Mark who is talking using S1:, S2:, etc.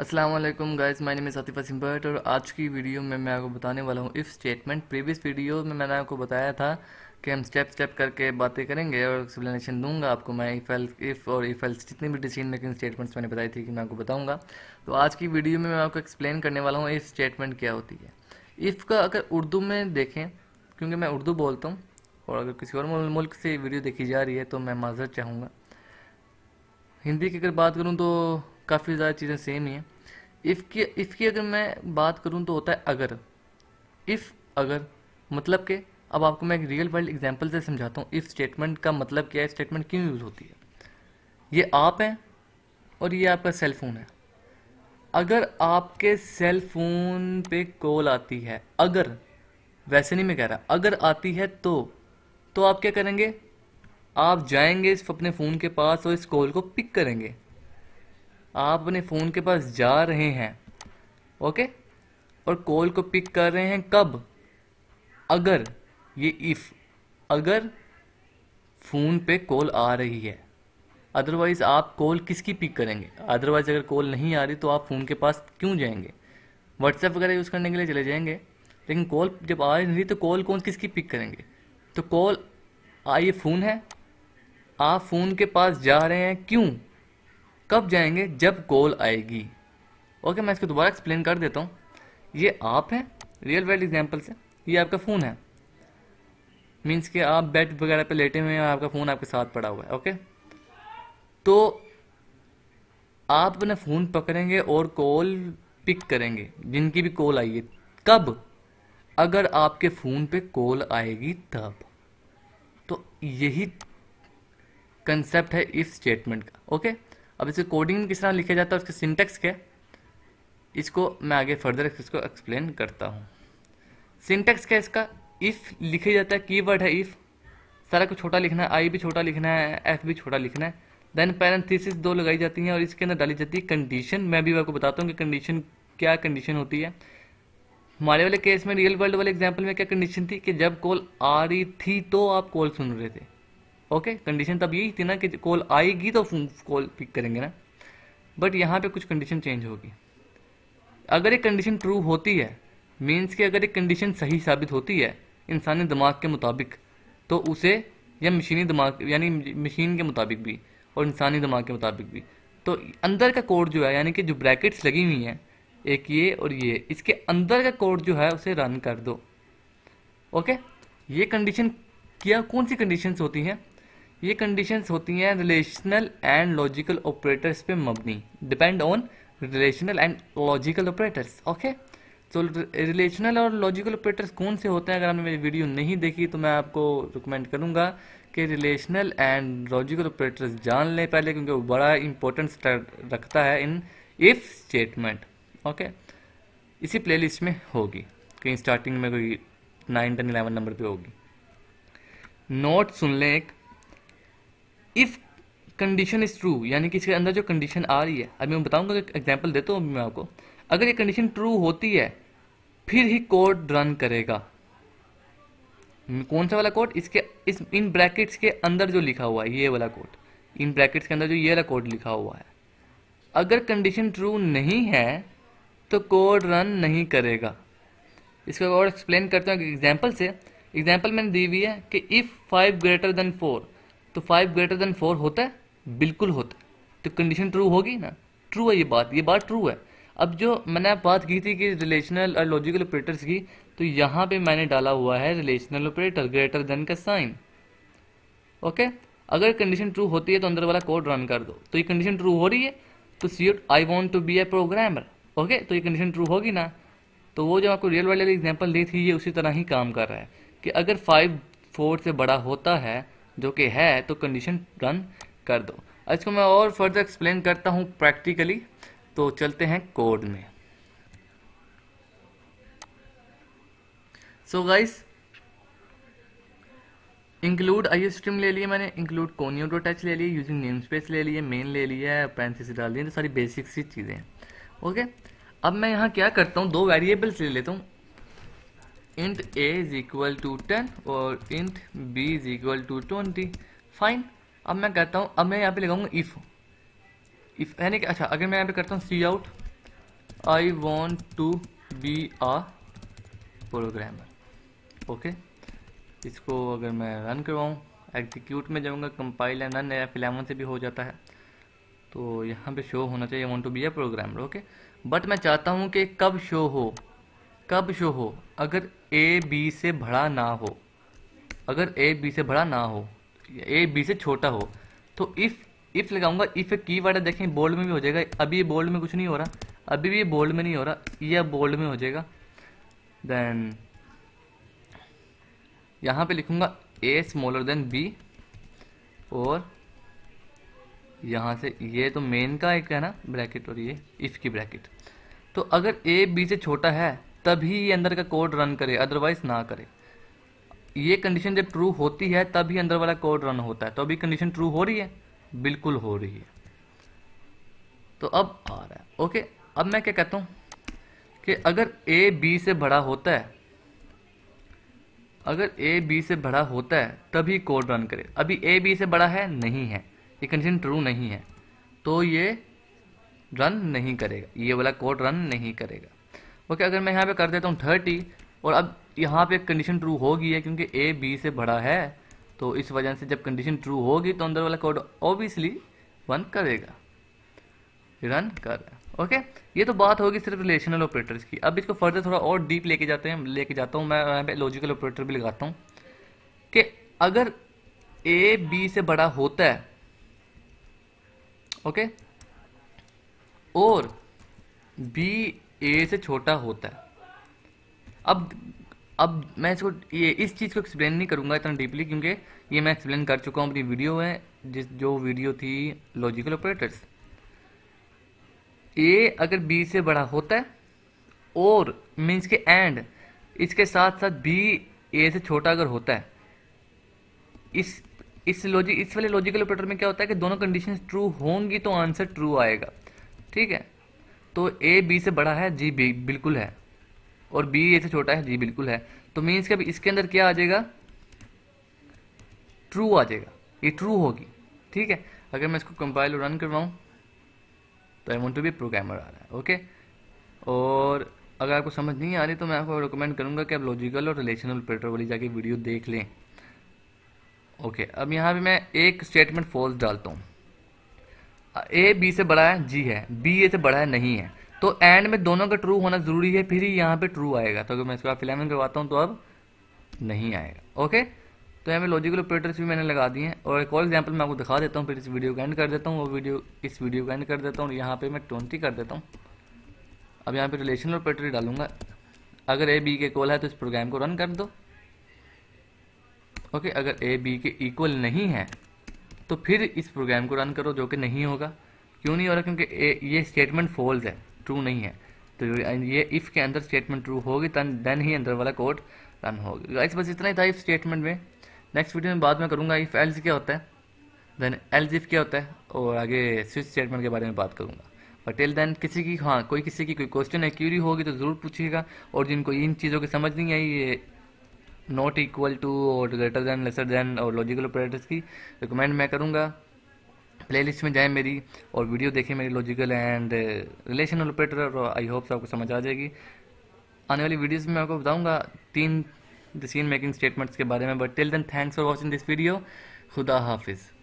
S1: Aslam guys my name is Atif Bhatt और आज की वीडियो में मैं आपको बताने वाला हूँ इफ़ स्टेटमेंट प्रीवियस वीडियो में मैंने आपको बताया था कि हम स्टेप स्टेप करके बातें करेंगे और एक्सप्लेनेशन दूंगा आपको मैं इफ़ एल इफ़ और इफ़ एल्स जितनी भी डिसीजन मेकिंग स्टेटमेंट्स मैंने बताई थी कि मैं आपको बताऊँगा तो आज की वीडियो में मैं आपको एक्सप्लेन करने वाला हूँ इफ़ स्टेटमेंट क्या होती है इफ़ का अगर उर्दू में देखें क्योंकि मैं उर्दू बोलता हूँ और अगर किसी और मुल्क से वीडियो देखी जा रही है तो मैं माजर चाहूँगा हिंदी की अगर बात करूँ तो काफ़ी ज़्यादा चीज़ें सेम ही हैं इफ़ की इफ़ की अगर मैं बात करूँ तो होता है अगर इफ़ अगर मतलब के अब आपको मैं एक रियल वर्ल्ड एग्जाम्पल से समझाता हूँ इफ़ स्टेटमेंट का मतलब क्या है स्टेटमेंट क्यों यूज़ होती है ये आप हैं और ये आपका सेल फोन है अगर आपके सेल फोन पे कॉल आती है अगर वैसे नहीं मैं कह रहा अगर आती है तो तो आप क्या करेंगे आप जाएंगे इस अपने फ़ोन के पास और इस कॉल को पिक करेंगे आप अपने फ़ोन के पास जा रहे हैं ओके और कॉल को पिक कर रहे हैं कब अगर ये इफ़ अगर फ़ोन पे कॉल आ रही है अदरवाइज़ आप कॉल किसकी पिक करेंगे अदरवाइज़ अगर कॉल नहीं आ रही तो आप फ़ोन के पास क्यों जाएंगे व्हाट्सएप वगैरह यूज़ करने के लिए चले जाएंगे लेकिन कॉल जब आ नहीं तो कॉल कौन किसकी पिक करेंगे तो कॉल आइए फ़ोन है आप फ़ोन के पास जा रहे हैं क्यों कब जाएंगे जब कॉल आएगी ओके मैं इसको दोबारा एक्सप्लेन कर देता हूँ ये आप हैं रियल वर्ल्ड एग्जाम्पल से ये आपका फ़ोन है मीन्स कि आप बेड वगैरह पे लेटे हुए हैं आपका फ़ोन आपके साथ पड़ा हुआ है ओके तो आप अपना फ़ोन पकड़ेंगे और कॉल पिक करेंगे जिनकी भी कॉल आई है कब अगर आपके फ़ोन पे कॉल आएगी तब तो यही कंसेप्ट है इस स्टेटमेंट का ओके अब इसके कोडिंग में किस तरह लिखा जाता है उसके सिंटेक्स के इसको मैं आगे फर्दर इसको एक्सप्लेन करता हूँ सिंटेक्स क्या इसका इफ़ लिखा जाता है कीवर्ड है इफ़ सारा कुछ छोटा लिखना है आई भी छोटा लिखना है एफ भी छोटा लिखना है देन पैरेंथीसिस दो लगाई जाती हैं और इसके अंदर डाली जाती है कंडीशन मैं भी आपको बताता हूँ कि कंडीशन क्या कंडीशन होती है हमारे वाले केस में रियल वर्ल्ड वाले एग्जाम्पल में क्या कंडीशन थी कि जब कॉल आ रही थी तो आप कॉल सुन रहे थे ओके कंडीशन तब यही थी ना कि कॉल आएगी तो कॉल पिक करेंगे ना बट यहाँ पे कुछ कंडीशन चेंज होगी अगर एक कंडीशन ट्रू होती है मीन्स कि अगर एक कंडीशन सही साबित होती है इंसानी दिमाग के मुताबिक तो उसे या मशीनी दिमाग यानी मशीन के मुताबिक भी और इंसानी दिमाग के मुताबिक भी तो अंदर का कोड जो है यानी कि जो ब्रैकेट्स लगी हुई हैं एक ये और ये इसके अंदर का कोड जो है उसे रन कर दो ओके ये कंडीशन क्या कौन सी कंडीशंस होती हैं ये कंडीशंस होती हैं रिलेशनल एंड लॉजिकल ऑपरेटर्स पे मबनी depend on relational and logical operators okay तो रिलेशनल और लॉजिकल ऑपरेटर्स कौन से होते हैं अगर आपने मेरी वीडियो नहीं देखी तो मैं आपको रिकमेंड करूँगा कि रिलेशनल एंड लॉजिकल ऑपरेटर्स जान लें पहले क्योंकि वो बड़ा इंपॉर्टेंस रखता है इन इफ स्टेटमेंट ओके इसी प्ले में होगी कहीं स्टार्टिंग में कोई नाइन टेन इलेवन नंबर पर होगी नोट सुन लें एक इफ़ कंडीशन इज़ ट्रू यानी कि इसके अंदर जो कंडीशन आ रही है अभी मैं बताऊंगा एग्जाम्पल देता हूँ अभी मैं आपको अगर ये कंडीशन ट्रू होती है फिर ही कोड रन करेगा कौन सा वाला कोड इसके इस इन ब्रैकेट्स के अंदर जो लिखा हुआ है ये वाला कोड इन ब्रैकेट्स के अंदर जो ये वाला कोड लिखा हुआ है अगर कंडीशन ट्रू नहीं है तो कोड रन नहीं करेगा इसको और एक्सप्लेन करता हूँ एग्जाम्पल से एग्जाम्पल मैंने दी हुई है कि if five greater than four तो फाइव ग्रेटर देन फोर होता है बिल्कुल होता है तो कंडीशन ट्रू होगी ना ट्रू है ये बात ये बात ट्रू है अब जो मैंने बात की थी कि रिलेशनल और लॉजिकल ऑपरेटर्स की तो यहाँ पे मैंने डाला हुआ है रिलेशनल ऑपरेटर ग्रेटर देन का साइन ओके अगर कंडीशन ट्रू होती है तो अंदर वाला कोड रन कर दो तो ये कंडीशन ट्रू हो रही है तो C I want to be a programmer okay तो ये कंडीशन ट्रू होगी ना तो वो जो आपको रियल वर्ल्ड एग्जाम्पल दी थी ये उसी तरह ही काम कर रहा है कि अगर फाइव फोर से बड़ा होता है जो कि है तो कंडीशन रन कर दो इसको मैं और फर्दर एक्सप्लेन करता हूँ प्रैक्टिकली तो चलते हैं कोड में so guys include iostream ले लिए मैंने इंक्लूड कोनियो डो टच ले लिए यूजिंग नेम स्पेस ले लिए मेन ले लिया है पैंतीस डाल दिए तो सारी बेसिक सी चीज़ें ओके अब मैं यहाँ क्या करता हूँ दो वेरिएबल्स ले लेता हूँ int a is equal to ten और int b is equal to twenty fine अब मैं कहता हूँ अब मैं यहाँ पे लगाऊंगा इफ़ इफ यानी कि अच्छा अगर मैं यहाँ पे करता हूँ c out I want to be a programmer okay इसको अगर मैं रन करवाऊँ एग्जीक्यूट में जाऊँगा compile and run F eleven से भी हो जाता है तो यहाँ पे शो होना चाहिए want to be a programmer okay but मैं चाहता हूँ कि कब शो हो कब शो हो अगर ए बी से बड़ा ना हो अगर ए बी से बड़ा ना हो ए बी से छोटा हो तो इफ़ इफ़ लगाऊंगा इफ़ की वर्ड देखें बोल्ड में भी हो जाएगा अभी ये बोल्ड में कुछ नहीं हो रहा अभी भी ये बोल्ड में नहीं हो रहा ये बोल्ड में हो जाएगा देन यहां पे लिखूंगा ए स्मॉलर देन बी और यहां से ये तो मेन का एक है ना ब्रैकेट और ये इफ़ की ब्रैकेट तो अगर ए बी से छोटा है तभी ये अंदर का कोड रन करे अदरवाइज ना करे ये कंडीशन जब ट्रू होती है तभी अंदर वाला कोड रन होता है तो अभी कंडीशन ट्रू हो रही है बिल्कुल हो रही है तो अब आ रहा है ओके अब मैं क्या कहता हूं कि अगर ए बी से बड़ा होता है अगर ए बी से बड़ा होता है तभी कोड रन करे अभी ए बी से बड़ा है नहीं है ये कंडीशन ट्रू नहीं है तो ये रन नहीं करेगा ये वाला कोड रन नहीं करेगा ओके अगर मैं यहाँ पे कर देता हूँ थर्टी और अब यहाँ पे कंडीशन ट्रू होगी है क्योंकि ए बी से बड़ा है तो इस वजह से जब कंडीशन ट्रू होगी तो अंदर वाला कोड ऑब्वियसली वन करेगा रन कर ओके ये तो बात होगी सिर्फ रिलेशनल ऑपरेटर्स की अब इसको फर्दर थोड़ा और डीप लेके जाते हैं लेके जाता हूँ मैं यहाँ पे लॉजिकल ऑपरेटर भी लगाता हूँ कि अगर ए बी से बड़ा होता है ओके और बी ए से छोटा होता है अब अब मैं इसको ये इस चीज़ को एक्सप्लेन नहीं करूँगा इतना डीपली क्योंकि ये मैं एक्सप्लेन कर चुका हूँ अपनी वीडियो में जिस जो वीडियो थी लॉजिकल ऑपरेटर्स ए अगर बी से बड़ा होता है और मीन्स के एंड इसके साथ साथ बी ए से छोटा अगर होता है इस इस लॉजिक इस वाले लॉजिकल ऑपरेटर में क्या होता है कि दोनों कंडीशन ट्रू होंगी तो आंसर ट्रू आएगा ठीक है तो ए बी से बड़ा है जी बी बिल्कुल है और बी ए से छोटा है जी बिल्कुल है तो मीन्स के इसके अंदर क्या आ जाएगा ट्रू आ जाएगा ये ट्रू होगी ठीक है अगर मैं इसको कंपाइल रन करवाऊँ तो I want to be programmer आ रहा है ओके और अगर आपको समझ नहीं आ रही तो मैं आपको रिकमेंड करूँगा कि आप लॉजिकल और रिलेशनल ऑपरेटर वाली जाके वीडियो देख लें ओके अब यहाँ पर मैं एक स्टेटमेंट फॉल्स डालता हूँ ए बी से बड़ा है जी है बी ए से बड़ा है नहीं है तो एंड में दोनों का ट्रू होना जरूरी है फिर ही यहाँ पे ट्रू आएगा तो अगर मैं इसके बाद फिलेमेंट करवाता हूँ तो अब नहीं आएगा ओके तो यहाँ पे लॉजिकल ऑपरेटर्स भी मैंने लगा दिए हैं और एक और एग्जाम्पल मैं आपको दिखा देता हूँ फिर इस वीडियो को एंड कर देता हूँ वो वीडियो इस वीडियो को एंड कर देता हूँ यहाँ पे मैं ट्वेंटी कर देता हूँ अब यहाँ पे रिलेशनल ऑपरेटर डालूंगा अगर ए बी के इक्वल है तो इस प्रोग्राम को रन कर दो ओके अगर ए बी के इक्वल नहीं है तो फिर इस प्रोग्राम को रन करो जो कि नहीं होगा क्यों नहीं हो रहा क्योंकि ये स्टेटमेंट फॉल्स है ट्रू नहीं है तो ये इफ़ के अंदर स्टेटमेंट ट्रू होगी देन ही अंदर वाला कोड रन होगी गाइस बस इतना ही था इफ स्टेटमेंट में नेक्स्ट वीडियो में बाद में करूँगा इफ़ एल्स क्या होता है देन एल्स इफ क्या होता है और आगे स्विच स्टेटमेंट के बारे में बात करूँगा बट टिल देन किसी की हाँ कोई किसी की कोई क्वेश्चन है क्यूरी होगी तो ज़रूर पूछिएगा और जिनको इन चीज़ों की समझ नहीं आई ये नॉट इक्वल टू और ग्रेटर दैन लेसर दैन और लॉजिकल ऑपरेटर्स की रिकमेंड मैं करूँगा प्लेलिस्ट में जाएं मेरी और वीडियो देखें मेरी लॉजिकल एंड रिलेशन ऑपरेटर और आई होप आपको समझ आ जाएगी आने वाली वीडियोस में आपको बताऊंगा तीन सीन मेकिंग स्टेटमेंट्स के बारे में but till then thanks for watching this video खुदा हाफिज़